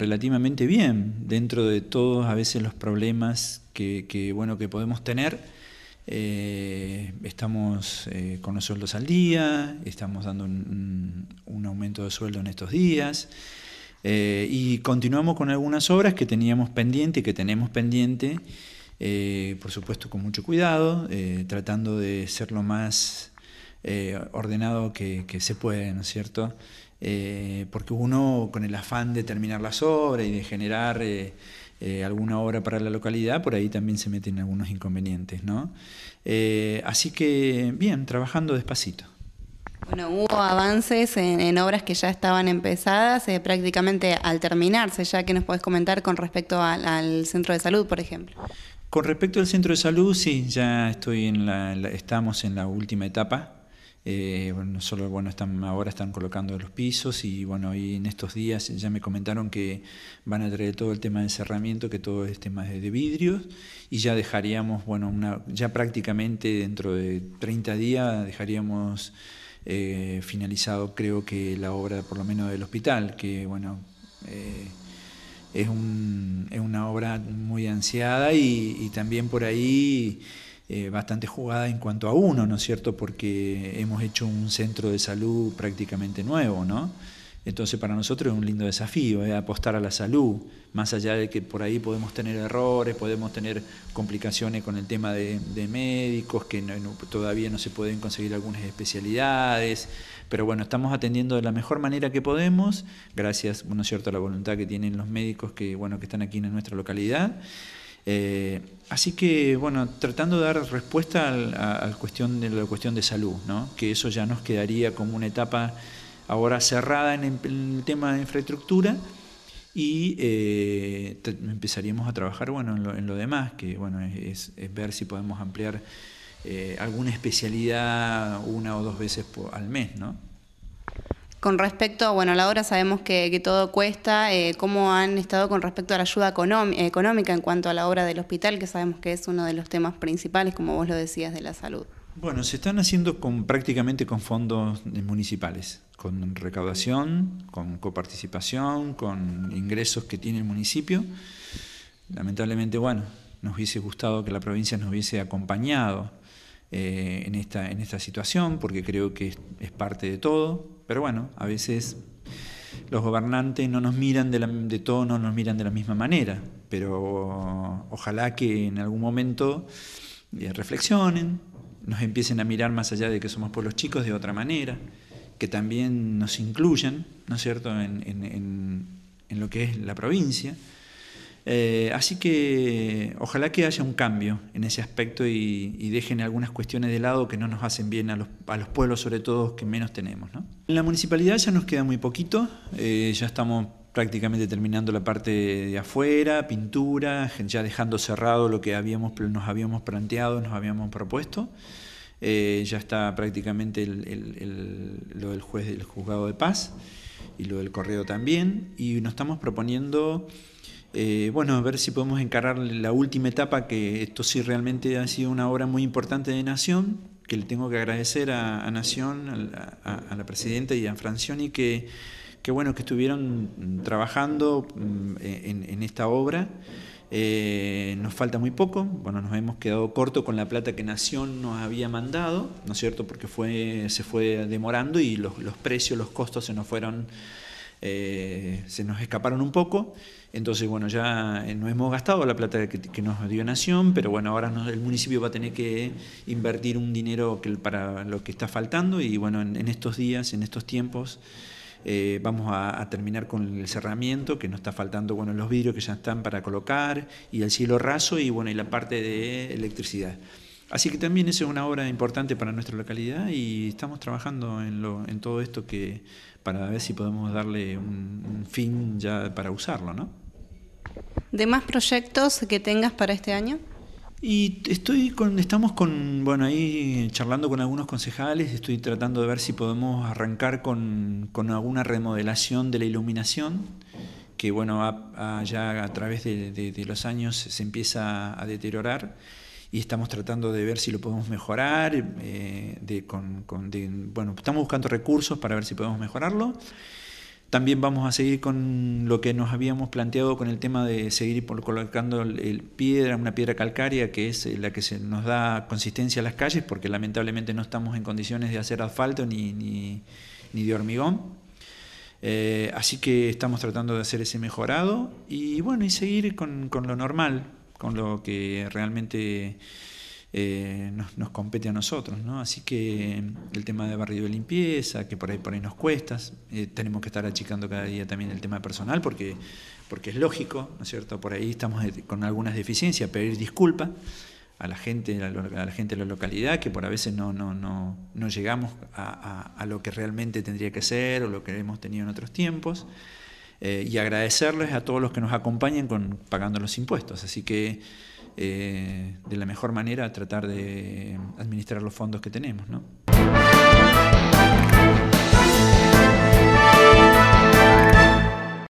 relativamente bien dentro de todos a veces los problemas que, bueno, que podemos tener. Eh, estamos eh, con los sueldos al día, estamos dando un, aumento de sueldo en estos días eh, y continuamos con algunas obras que teníamos pendiente, que tenemos pendiente, por supuesto con mucho cuidado, tratando de ser lo más eh, ordenado que, se puede, ¿no es cierto? Eh, porque uno con el afán de terminar las obras y de generar eh, alguna obra para la localidad, por ahí también se meten algunos inconvenientes, ¿no? así que, bien, trabajando despacito. Bueno, hubo avances en, obras que ya estaban empezadas, prácticamente al terminarse, ya que nos podés comentar con respecto al, centro de salud, por ejemplo. Con respecto al centro de salud, sí, ya estoy en estamos en la última etapa. Eh, bueno, solo bueno, están, ahora están colocando los pisos y bueno, y en estos días ya me comentaron que van a traer todo el tema de encerramiento, que todo es tema de, vidrios, y ya dejaríamos, bueno, una, ya prácticamente dentro de 30 días dejaríamos eh, finalizado creo que la obra por lo menos del hospital, que bueno, eh, es, una obra muy ansiada y también por ahí eh, bastante jugada en cuanto a uno, ¿no es cierto? Porque hemos hecho un centro de salud prácticamente nuevo, ¿no? Entonces para nosotros es un lindo desafío, eh, apostar a la salud, más allá de que por ahí podemos tener errores, podemos tener complicaciones con el tema de, médicos, que todavía no se pueden conseguir algunas especialidades, pero bueno, estamos atendiendo de la mejor manera que podemos, gracias, ¿no es cierto, a la voluntad que tienen los médicos que, bueno, que están aquí en nuestra localidad. Eh, así que, bueno, tratando de dar respuesta a, cuestión de la cuestión de salud, ¿no? que eso ya nos quedaría como una etapa ahora cerrada en el, tema de infraestructura y eh, empezaríamos a trabajar bueno, en, lo, demás, que bueno, es, ver si podemos ampliar eh, alguna especialidad una o dos veces al mes. ¿no? Con respecto, bueno, a la obra sabemos que, que todo cuesta, eh, ¿cómo han estado con respecto a la ayuda económica en cuanto a la obra del hospital, que sabemos que es uno de los temas principales, como vos lo decías, de la salud? Bueno, se están haciendo con, prácticamente con fondos municipales, con recaudación, con coparticipación, con ingresos que tiene el municipio. Lamentablemente, bueno, nos hubiese gustado que la provincia nos hubiese acompañado eh, en, esta, situación, porque creo que es, parte de todo, pero bueno, a veces los gobernantes no nos miran de, la, de todo, no nos miran de la misma manera, pero ojalá que en algún momento eh, reflexionen, nos empiecen a mirar más allá de que somos pueblos chicos de otra manera, que también nos incluyan, ¿no es cierto?, en lo que es la provincia. Eh, así que ojalá que haya un cambio en ese aspecto y, dejen algunas cuestiones de lado que no nos hacen bien a los, a los pueblos, sobre todo que menos tenemos. En la municipalidad ya nos queda muy poquito, eh, ya estamos prácticamente terminando la parte de afuera, pintura, ya dejando cerrado lo que habíamos, nos habíamos planteado, nos habíamos propuesto. Eh, ya está prácticamente lo del juez del juzgado de paz y lo del correo también. Y nos estamos proponiendo eh, bueno, a ver si podemos encarar la última etapa, que esto sí realmente ha sido una obra muy importante de Nación, que le tengo que agradecer a, Nación, a, la presidenta y a Francioni, que, bueno, que estuvieron trabajando mm, en, esta obra. Eh, nos falta muy poco, bueno, nos hemos quedado corto con la plata que Nación nos había mandado, ¿no es cierto? Porque fue, se fue demorando y los precios, los costos se nos fueron eh, se nos escaparon un poco. Entonces, bueno, ya eh, no hemos gastado la plata que, nos dio Nación, pero bueno, ahora el municipio va a tener que invertir un dinero que, para lo que está faltando y bueno, en, estos días, en estos tiempos, eh, vamos a, a, terminar con el cerramiento, que nos está faltando, bueno, los vidrios que ya están para colocar y el cielo raso y bueno, y la parte de electricidad. Así que también eso es una obra importante para nuestra localidad y estamos trabajando en, todo esto que, para ver si podemos darle un, fin ya para usarlo, ¿no? ¿De más proyectos que tengas para este año? Y estoy estamos con, bueno, ahí charlando con algunos concejales, estoy tratando de ver si podemos arrancar con, con alguna remodelación de la iluminación, que bueno, ya a través de los años se empieza a deteriorar y estamos tratando de ver si lo podemos mejorar, eh, bueno, estamos buscando recursos para ver si podemos mejorarlo. También vamos a seguir con lo que nos habíamos planteado con el tema de seguir colocando el piedra, una piedra calcárea, que es eh, la que se nos da consistencia a las calles, porque lamentablemente no estamos en condiciones de hacer asfalto ni, ni, ni de hormigón. Eh, así que estamos tratando de hacer ese mejorado y bueno, y seguir con, con lo normal, con lo que realmente eh, nos, compete a nosotros. Así que em, el tema de barrido de limpieza, que por ahí por ahí nos cuesta, eh, tenemos que estar achicando cada día también el tema personal, porque, porque es lógico, ¿no es cierto? Por ahí estamos eh, con algunas deficiencias, pedir disculpas a la gente, a, la gente de la localidad, que por a veces no, llegamos a, lo que realmente tendría que ser o lo que hemos tenido en otros tiempos. Eh, y agradecerles a todos los que nos acompañan con, pagando los impuestos. Así que eh, de la mejor manera tratar de administrar los fondos que tenemos. ¿no?